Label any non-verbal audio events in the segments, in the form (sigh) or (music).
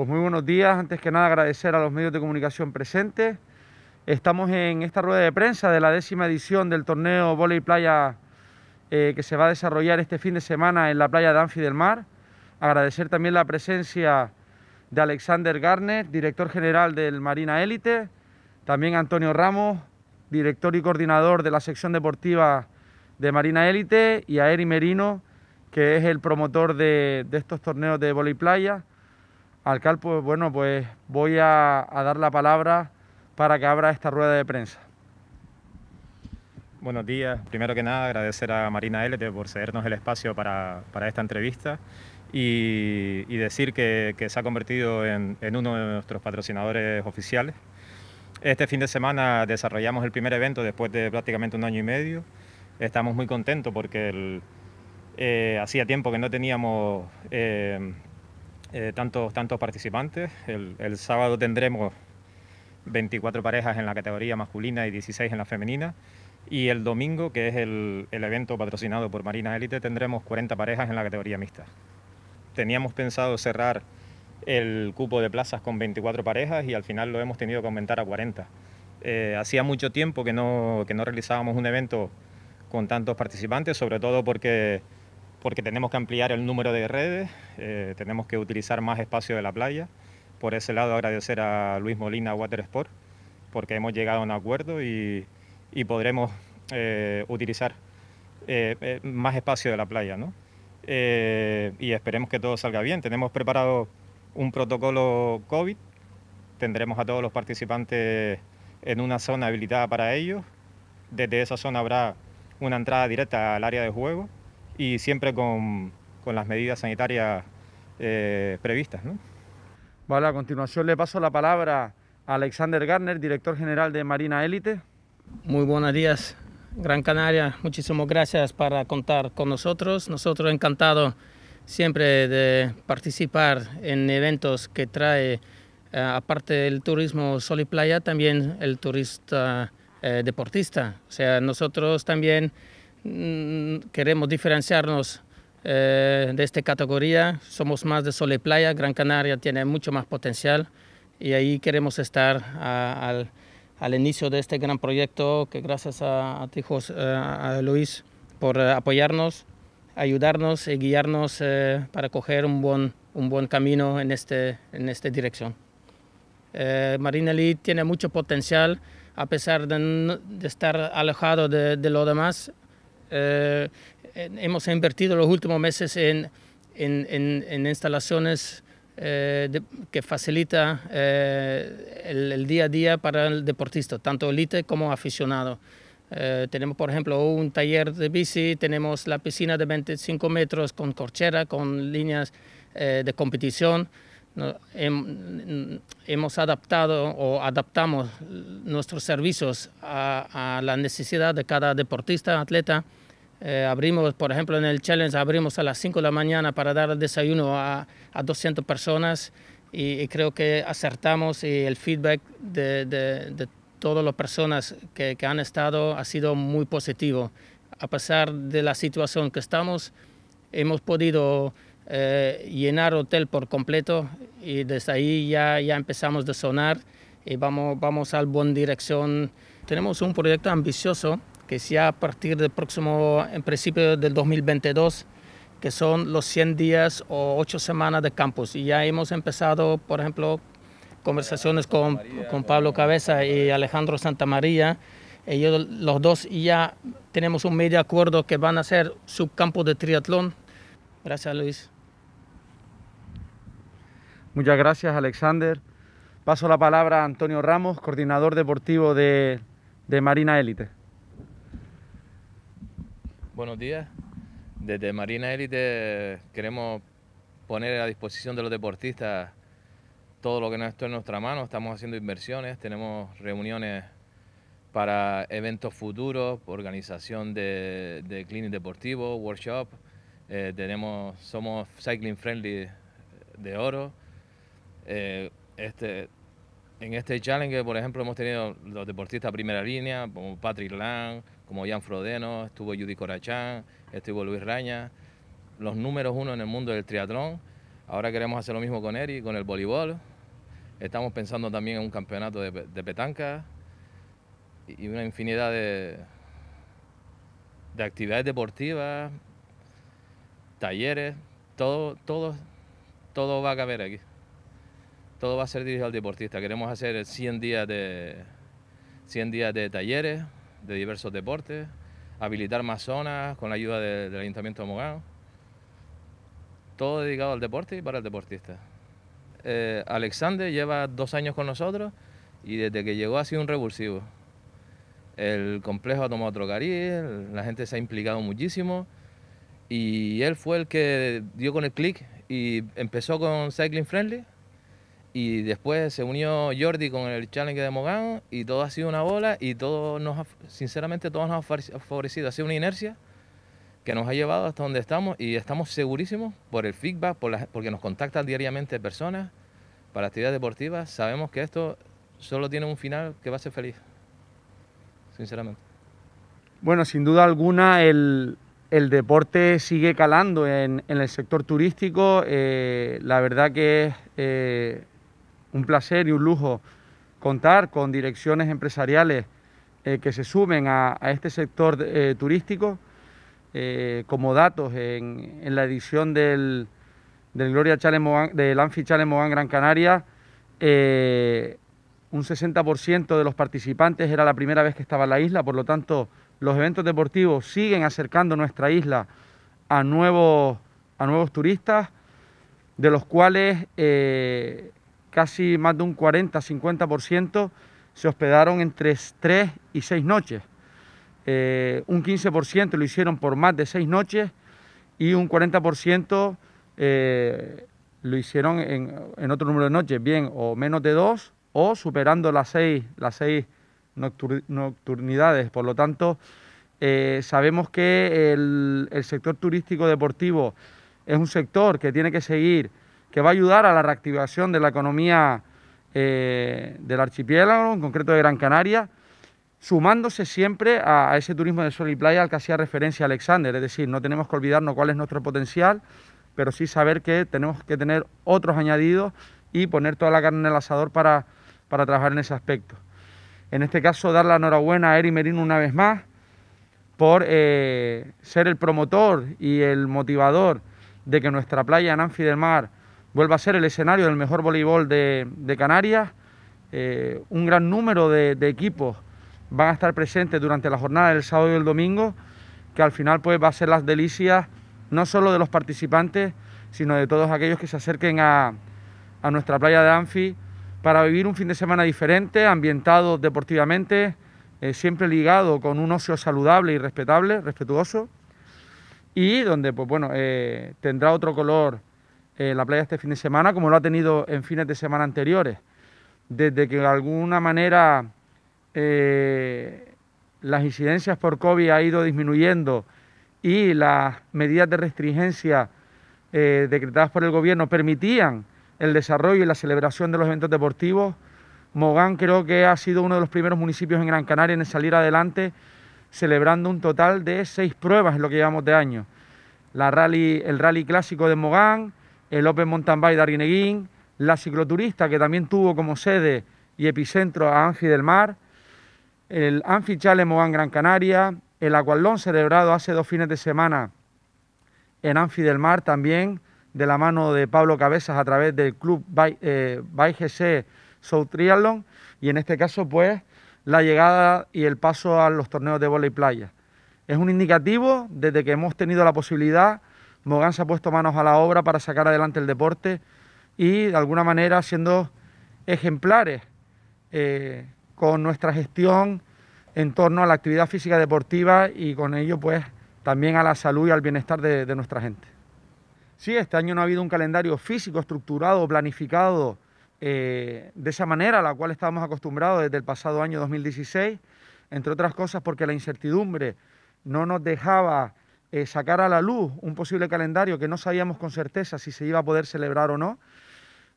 Pues muy buenos días. Antes que nada agradecer a los medios de comunicación presentes. Estamos en esta rueda de prensa de la décima edición del torneo Voley Playa eh, que se va a desarrollar este fin de semana en la playa de Anfi del Mar. Agradecer también la presencia de Alexander Garner, director general del Marina Élite, también Antonio Ramos, director y coordinador de la sección deportiva de Marina Élite, y a Eri Merino, que es el promotor de, estos torneos de voley playa. Alcal, pues bueno, pues voy a, dar la palabra para que abra esta rueda de prensa. Buenos días. Primero que nada, agradecer a Marina Elete por cedernos el espacio para, esta entrevista y, decir que, se ha convertido en, uno de nuestros patrocinadores oficiales. Este fin de semana desarrollamos el primer evento después de prácticamente un año y medio. Estamos muy contentos porque eh, hacía tiempo que no teníamos eh, eh, tantos, tantos participantes. El, sábado tendremos 24 parejas en la categoría masculina y 16 en la femenina. Y el domingo, que es el, evento patrocinado por Marina Élite, tendremos 40 parejas en la categoría mixta. Teníamos pensado cerrar el cupo de plazas con 24 parejas y al final lo hemos tenido que aumentar a 40. Eh, hacía mucho tiempo que no, que no realizábamos un evento con tantos participantes, sobre todo porque porque tenemos que ampliar el número de redes, eh, tenemos que utilizar más espacio de la playa. Por ese lado agradecer a Luis Molina Water Sport, porque hemos llegado a un acuerdo y, podremos eh, utilizar eh, más espacio de la playa. y esperemos que todo salga bien. Tenemos preparado un protocolo COVID, tendremos a todos los participantes en una zona habilitada para ellos. Desde esa zona habrá una entrada directa al área de juego y siempre con, con las medidas sanitarias eh, previstas. ¿no? Vale, a continuación le paso la palabra a Alexander Garner, director general de Marina Élite. Muy buenos días, Gran Canaria. Muchísimas gracias para contar con nosotros. Nosotros encantados siempre de participar en eventos que trae, eh, aparte del turismo sol y playa, también el turista eh, deportista. O sea, nosotros también Mm, queremos diferenciarnos eh, de esta categoría. Somos más de sole y playa. Gran Canaria tiene mucho más potencial y ahí queremos estar al, al, inicio de este gran proyecto que gracias a, a eh, a Luis, por eh, apoyarnos, ayudarnos y guiarnos para coger un buen, un buen camino en, este, en esta dirección. Marina Lee tiene mucho potencial, a pesar de, de estar alejado de, de lo demás, eh, hemos invertido los últimos meses en, instalaciones eh, que facilita eh, el, día a día para el deportista, tanto elite como aficionado. tenemos, por ejemplo, un taller de bici, tenemos la piscina de 25 metros con corchera, con líneas de competición. hemos adaptado o adaptamos nuestros servicios a la necesidad de cada deportista, atleta. Eh, abrimos, por ejemplo, en el Challenge abrimos a las 5 de la mañana para dar desayuno a, 200 personas y, creo que acertamos y el feedback de, todas las personas que, han estado ha sido muy positivo. A pesar de la situación que estamos, hemos podido eh, llenar hotel por completo y desde ahí ya, ya empezamos a sonar y vamos, vamos al buena dirección. Tenemos un proyecto ambicioso que sea a partir del próximo, en principio del 2022, que son los 100 días o 8 semanas de campus. Y ya hemos empezado, por ejemplo, conversaciones con, con Pablo Cabeza y Alejandro Santamaría. Ellos, los dos, y ya tenemos un medio acuerdo que van a ser subcampos de triatlón. Gracias, Luis. Muchas gracias, Alexander. Paso la palabra a Antonio Ramos, coordinador deportivo de, de Marina Élite buenos días. Desde Marina Elite queremos poner a disposición de los deportistas todo lo que no está en nuestra mano. Estamos haciendo inversiones, tenemos reuniones para eventos futuros, organización de, de clinic deportivo, workshop. Eh, tenemos, somos cycling friendly de oro. Eh, este, en este challenge, por ejemplo, hemos tenido los deportistas primera línea, como Patrick Lang, como Jan Frodeno, estuvo Judy Corachán, estuvo Luis Raña, los números uno en el mundo del triatlón. Ahora queremos hacer lo mismo con Eri, con el voleibol. Estamos pensando también en un campeonato de, petanca y una infinidad de, de actividades deportivas, talleres, todo, todo va a caber aquí. Todo va a ser dirigido al deportista. Queremos hacer 100 días de, 100 días de talleres, de diversos deportes, habilitar más zonas con la ayuda del Ayuntamiento de Mogán. Todo dedicado al deporte y para el deportista. Eh, Alexander lleva dos años con nosotros y desde que llegó ha sido un revulsivo. El complejo ha tomado otro cariz, la gente se ha implicado muchísimo y él fue el que dio con el clic y empezó con Cycling Friendly y después se unió Jordi con el challenge de Mogán y todo ha sido una bola y todo nos sinceramente todo nos ha favorecido, ha sido una inercia que nos ha llevado hasta donde estamos y estamos segurísimos por el feedback, por porque nos contactan diariamente personas para actividades deportivas, sabemos que esto solo tiene un final que va a ser feliz, sinceramente. Bueno, sin duda alguna el, deporte sigue calando en, el sector turístico, eh, la verdad que es... Eh, un placer y un lujo contar con direcciones empresariales eh, que se sumen a, este sector eh, turístico. Eh, como datos, en, la edición del, del Gloria Challengo del Anfi chalemoán Gran Canaria, un 60% de los participantes era la primera vez que estaba en la isla, por lo tanto, los eventos deportivos siguen acercando nuestra isla a nuevos, a nuevos turistas, de los cuales casi más de un 40-50% se hospedaron entre 3 y 6 noches. Eh, un 15% lo hicieron por más de 6 noches y un 40% eh, lo hicieron en, otro número de noches, bien o menos de 2 o superando las 6 las seis nocturnidades. Por lo tanto, eh, sabemos que el, el sector turístico deportivo es un sector que tiene que seguir que va a ayudar a la reactivación de la economía eh, del archipiélago, en concreto de Gran Canaria, sumándose siempre a, ese turismo de sol y playa al que hacía referencia Alexander. Es decir, no tenemos que olvidarnos cuál es nuestro potencial, pero sí saber que tenemos que tener otros añadidos y poner toda la carne en el asador para, para trabajar en ese aspecto. En este caso, dar la enhorabuena a Eri Merino una vez más por eh, ser el promotor y el motivador de que nuestra playa en Anfi del Mar vuelva a ser el escenario del mejor voleibol de, Canarias. Eh, un gran número de, equipos van a estar presentes durante la jornada del sábado y el domingo, que al final pues va a ser las delicias no solo de los participantes, sino de todos aquellos que se acerquen a, a nuestra playa de Anfi para vivir un fin de semana diferente, ambientado deportivamente, eh, siempre ligado con un ocio saludable y respetable, respetuoso, y donde pues bueno, eh, tendrá otro color eh, la playa este fin de semana, como lo ha tenido en fines de semana anteriores. Desde que de alguna manera eh, las incidencias por COVID ha ido disminuyendo y las medidas de restringencia eh, decretadas por el gobierno permitían el desarrollo y la celebración de los eventos deportivos, Mogán creo que ha sido uno de los primeros municipios en Gran Canaria en salir adelante celebrando un total de seis pruebas en lo que llevamos de año. La rally, el rally clásico de Mogán, el Open Mountain Bike de Arguineguín, la cicloturista que también tuvo como sede y epicentro a Anfi del Mar, el Anfi Challenge Mogán Gran Canaria, el Aqualón celebrado hace dos fines de semana en Anfi del Mar también, de la mano de Pablo Cabezas a través del club Bike, eh, South Triathlon y en este caso pues la llegada y el paso a los torneos de bola y playa. Es un indicativo desde que hemos tenido la posibilidad Mogán se ha puesto manos a la obra para sacar adelante el deporte y de alguna manera siendo ejemplares eh, con nuestra gestión en torno a la actividad física deportiva y con ello pues también a la salud y al bienestar de, nuestra gente. Sí, este año no ha habido un calendario físico, estructurado, planificado eh, de esa manera a la cual estábamos acostumbrados desde el pasado año 2016, entre otras cosas porque la incertidumbre no nos dejaba eh, sacar a la luz un posible calendario que no sabíamos con certeza si se iba a poder celebrar o no.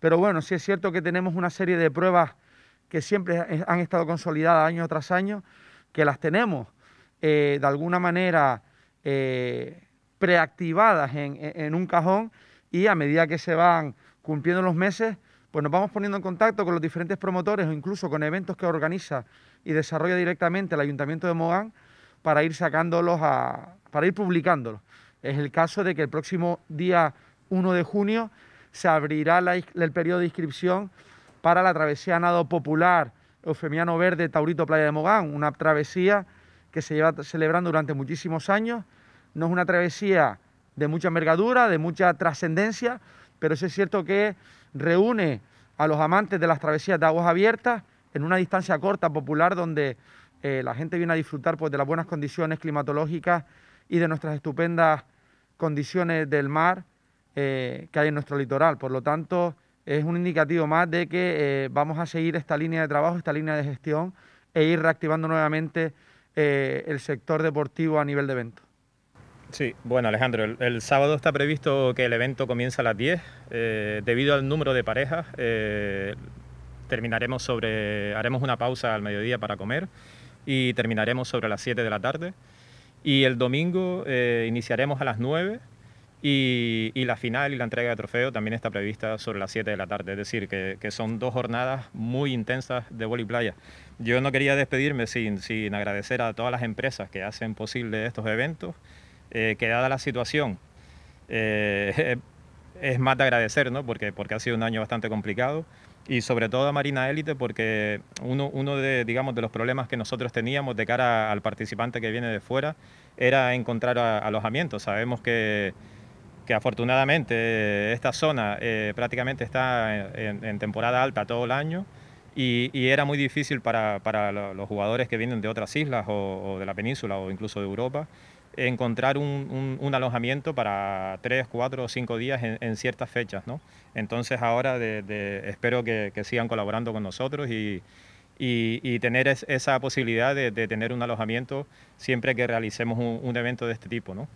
Pero bueno, sí es cierto que tenemos una serie de pruebas que siempre eh, han estado consolidadas año tras año, que las tenemos eh, de alguna manera preactivadas en, en un cajón y a medida que se van cumpliendo los meses, pues nos vamos poniendo en contacto con los diferentes promotores o incluso con eventos que organiza y desarrolla directamente el Ayuntamiento de Mogán para ir sacándolos, a, para ir publicándolos. Es el caso de que el próximo día 1 de junio se abrirá el periodo de inscripción para la travesía Nado Popular Eufemiano Verde Taurito Playa de Mogán, una travesía que se lleva celebrando durante muchísimos años. No es una travesía de mucha envergadura, de mucha trascendencia, pero es cierto que reúne a los amantes de las travesías de aguas abiertas en una distancia corta, popular, donde eh, la gente viene a disfrutar pues, de las buenas condiciones climatológicas y de nuestras estupendas condiciones del mar eh, que hay en nuestro litoral. Por lo tanto, es un indicativo más de que eh, vamos a seguir esta línea de trabajo, esta línea de gestión e ir reactivando nuevamente el sector deportivo a nivel de evento. Sí, bueno Alejandro, el, sábado está previsto que el evento comience a las 10. debido al número de parejas, terminaremos sobre, haremos una pausa al mediodía para comer y terminaremos sobre las 7 de la tarde. Y el domingo eh, iniciaremos a las 9 y, y, la final y la entrega de trofeo también está prevista sobre las 7 de la tarde. Es decir, que, que son dos jornadas muy intensas de vóley playa. Yo no quería despedirme sin, sin agradecer a todas las empresas que hacen posible estos eventos, eh, que dada la situación eh, (laughs) es más de agradecer, Porque, porque ha sido un año bastante complicado y sobre todo a Marina Élite porque uno, de, digamos, de los problemas que nosotros teníamos de cara al participante que viene de fuera era encontrar alojamiento. Sabemos que, afortunadamente eh, esta zona eh, prácticamente está en, temporada alta todo el año y, era muy difícil para, los jugadores que vienen de otras islas o de la península o incluso de Europa encontrar un, alojamiento para tres, cuatro o cinco días en, ciertas fechas. Entonces ahora espero que, sigan colaborando con nosotros y, tener esa posibilidad de, tener un alojamiento siempre que realicemos un, un evento de este tipo. ¿no?